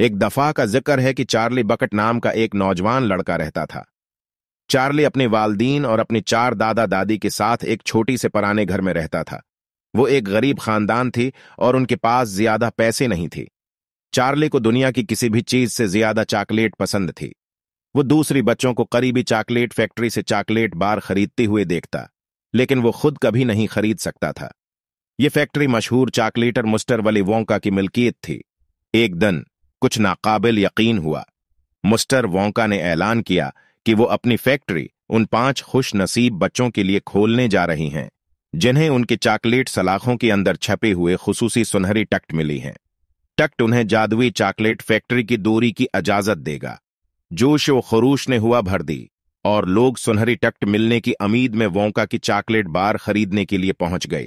एक दफा का जिक्र है कि चार्ली बकट नाम का एक नौजवान लड़का रहता था चार्ली अपने वालदीन और अपने चार दादा दादी के साथ एक छोटी से पराने घर में रहता था वो एक गरीब खानदान थी और उनके पास ज्यादा पैसे नहीं थे चार्ली को दुनिया की किसी भी चीज से ज्यादा चॉकलेट पसंद थी वो दूसरी बच्चों को करीबी चॉकलेट फैक्ट्री से चॉकलेट बार खरीदते हुए देखता लेकिन वो खुद कभी नहीं खरीद सकता था ये फैक्ट्री मशहूर चॉकलेटर मुस्टर वली वोंका की मिल्कियत थी एक दिन कुछ नाकाबिल यकीन हुआ मुस्टर वोंका ने ऐलान किया कि वो अपनी फैक्ट्री उन पांच खुश नसीब बच्चों के लिए खोलने जा रही हैं जिन्हें उनके चॉकलेट सलाखों के अंदर छपे हुए खसूसी सुनहरी टक्ट मिली हैं टक्ट उन्हें जादुई चॉकलेट फैक्ट्री की दूरी की इजाजत देगा जोश व खरूश ने हुआ भर दी और लोग सुनहरी टक्ट मिलने की उम्मीद में वोंका की चॉकलेट बार खरीदने के लिए पहुंच गए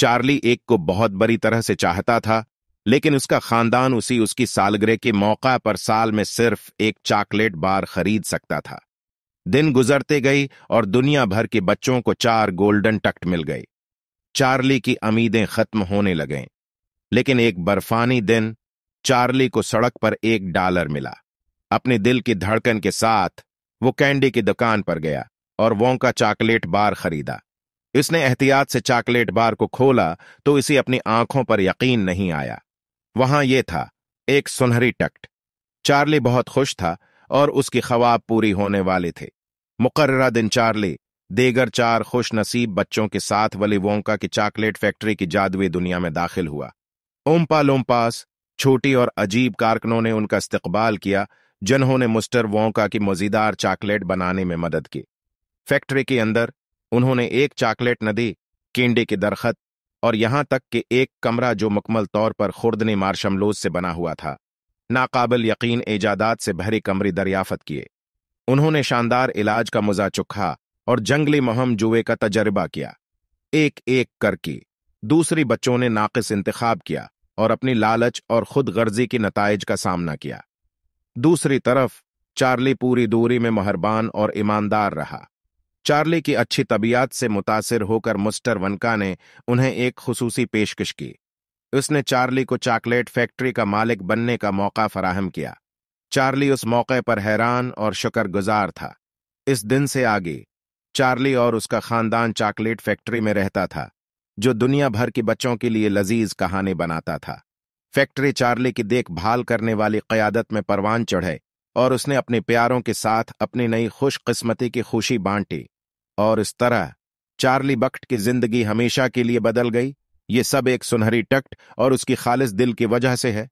चार्ली एक को बहुत बड़ी तरह से चाहता था लेकिन उसका खानदान उसी उसकी सालगिरह के मौका पर साल में सिर्फ एक चॉकलेट बार खरीद सकता था दिन गुजरते गई और दुनिया भर के बच्चों को चार गोल्डन टक्ट मिल गए चार्ली की उम्मीदें खत्म होने लगें लेकिन एक बर्फानी दिन चार्ली को सड़क पर एक डॉलर मिला अपने दिल की धड़कन के साथ वो कैंडी की दुकान पर गया और वों का चॉकलेट बार खरीदा इसने एहतियात से चॉकलेट बार को खोला तो इसे अपनी आंखों पर यकीन नहीं आया वहां ये था एक सुनहरी टक्ट चार्ली बहुत खुश था और उसकी ख्वाब पूरी होने वाले थे मुकर्रा दिन चार्ली देगर चार खुश नसीब बच्चों के साथ वली वोंका की चॉकलेट फैक्ट्री की जादुई दुनिया में दाखिल हुआ ओम्पा लोम्पास छोटी और अजीब कारकनों ने उनका इस्तकबाल किया जिन्होंने मुस्टर वोंका की मज़ेदार चॉकलेट बनाने में मदद की फैक्ट्री के अंदर उन्होंने एक चॉकलेट नदी केंडे के दरखत और यहां तक कि एक कमरा जो मुकमल तौर पर खुर्दने मार्शमलोज से बना हुआ था नाकाबिल यकीन ईजादात से भरे कमरे दरियाफत किए उन्होंने शानदार इलाज का मजा चुखा और जंगली मुहम जुए का तजर्बा किया एक एक करके दूसरे बच्चों ने नाकस इंतखब किया और अपनी लालच और खुद गर्जी के नतज का सामना किया दूसरी तरफ चार्ली पूरी दूरी में मेहरबान और ईमानदार रहा चार्ली की अच्छी तबीयत से मुतासर होकर मुस्टर वनका ने उन्हें एक खसूसी पेशकश की उसने चार्ली को चॉकलेट फैक्ट्री का मालिक बनने का मौका फराहम किया चार्ली उस मौके पर हैरान और शुक्रगुजार था इस दिन से आगे चार्ली और उसका खानदान चॉकलेट फैक्ट्री में रहता था जो दुनिया भर के बच्चों के लिए लजीज कहानी बनाता था फैक्ट्री चार्ली की देखभाल करने वाली क्यादत में परवान चढ़े और उसने अपने प्यारों के साथ अपनी नई खुशकस्मती की खुशी बांटी और इस तरह चार्ली बक्ट की जिंदगी हमेशा के लिए बदल गई ये सब एक सुनहरी टक्ट और उसकी खालिस दिल की वजह से है